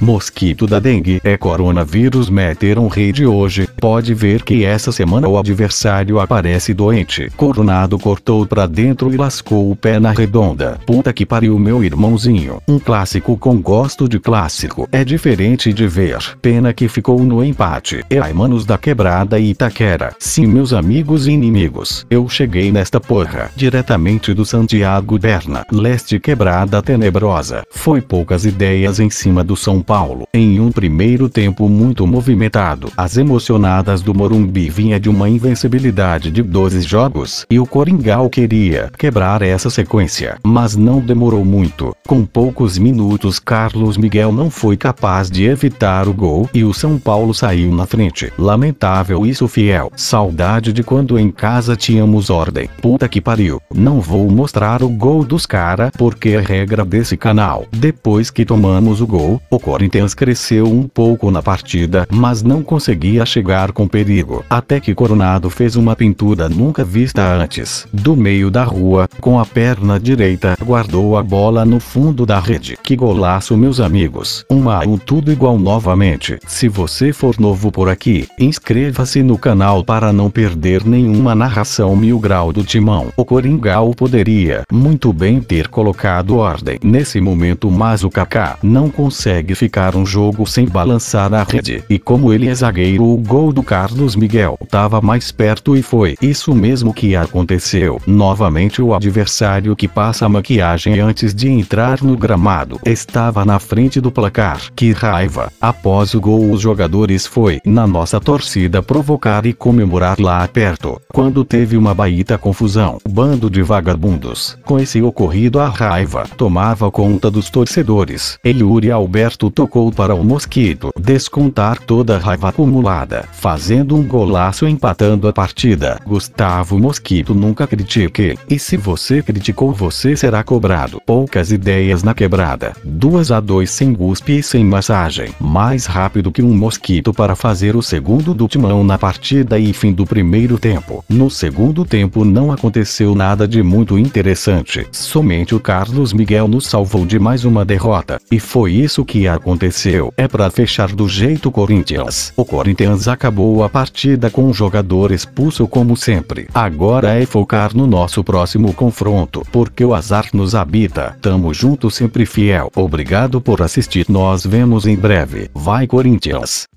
Mosquito da dengue é coronavírus meteram rede hoje, Pode ver que essa semana o adversário aparece doente. Coronado cortou pra dentro e lascou o pé na redonda. Puta que pariu meu irmãozinho. Um clássico com gosto de clássico. É diferente de ver. Pena que ficou no empate. É ai manos da quebrada e Itaquera. Sim meus amigos e inimigos. Eu cheguei nesta porra. Diretamente do Santiago Berna. Leste quebrada tenebrosa. Foi poucas ideias em cima do São Paulo. Em um primeiro tempo muito movimentado. As emocionais jornadas do Morumbi vinha de uma invencibilidade de 12 jogos e o Coringal queria quebrar essa sequência, mas não demorou muito. Com poucos minutos, Carlos Miguel não foi capaz de evitar o gol e o São Paulo saiu na frente. Lamentável isso, fiel. Saudade de quando em casa tínhamos ordem. Puta que pariu. Não vou mostrar o gol dos cara porque é regra desse canal. Depois que tomamos o gol, o Corinthians cresceu um pouco na partida, mas não conseguia chegar com perigo. Até que Coronado fez uma pintura nunca vista antes. Do meio da rua, com a perna direita, guardou a bola no fundo da rede. Que golaço meus amigos. Uma a um tudo igual novamente. Se você for novo por aqui, inscreva-se no canal para não perder nenhuma narração mil grau do timão. O Coringal poderia muito bem ter colocado ordem nesse momento mas o Kaká não consegue ficar um jogo sem balançar a rede. E como ele é zagueiro o gol gol do Carlos Miguel estava mais perto e foi isso mesmo que aconteceu. Novamente o adversário que passa a maquiagem antes de entrar no gramado estava na frente do placar. Que raiva! Após o gol os jogadores foi na nossa torcida provocar e comemorar lá perto. Quando teve uma baita confusão, bando de vagabundos. Com esse ocorrido a raiva tomava conta dos torcedores. Eliuri Alberto tocou para o Mosquito descontar toda a raiva acumulada fazendo um golaço empatando a partida. Gustavo Mosquito nunca critique, e se você criticou você será cobrado. Poucas ideias na quebrada, 2 a 2 sem guspe e sem massagem. Mais rápido que um mosquito para fazer o segundo do timão na partida e fim do primeiro tempo. No segundo tempo não aconteceu nada de muito interessante, somente o Carlos Miguel nos salvou de mais uma derrota, e foi isso que aconteceu. É para fechar do jeito Corinthians. O Corinthians acabou acabou a partida com um jogador expulso como sempre. Agora é focar no nosso próximo confronto, porque o azar nos habita. Tamo junto sempre fiel. Obrigado por assistir. Nós vemos em breve. Vai Corinthians!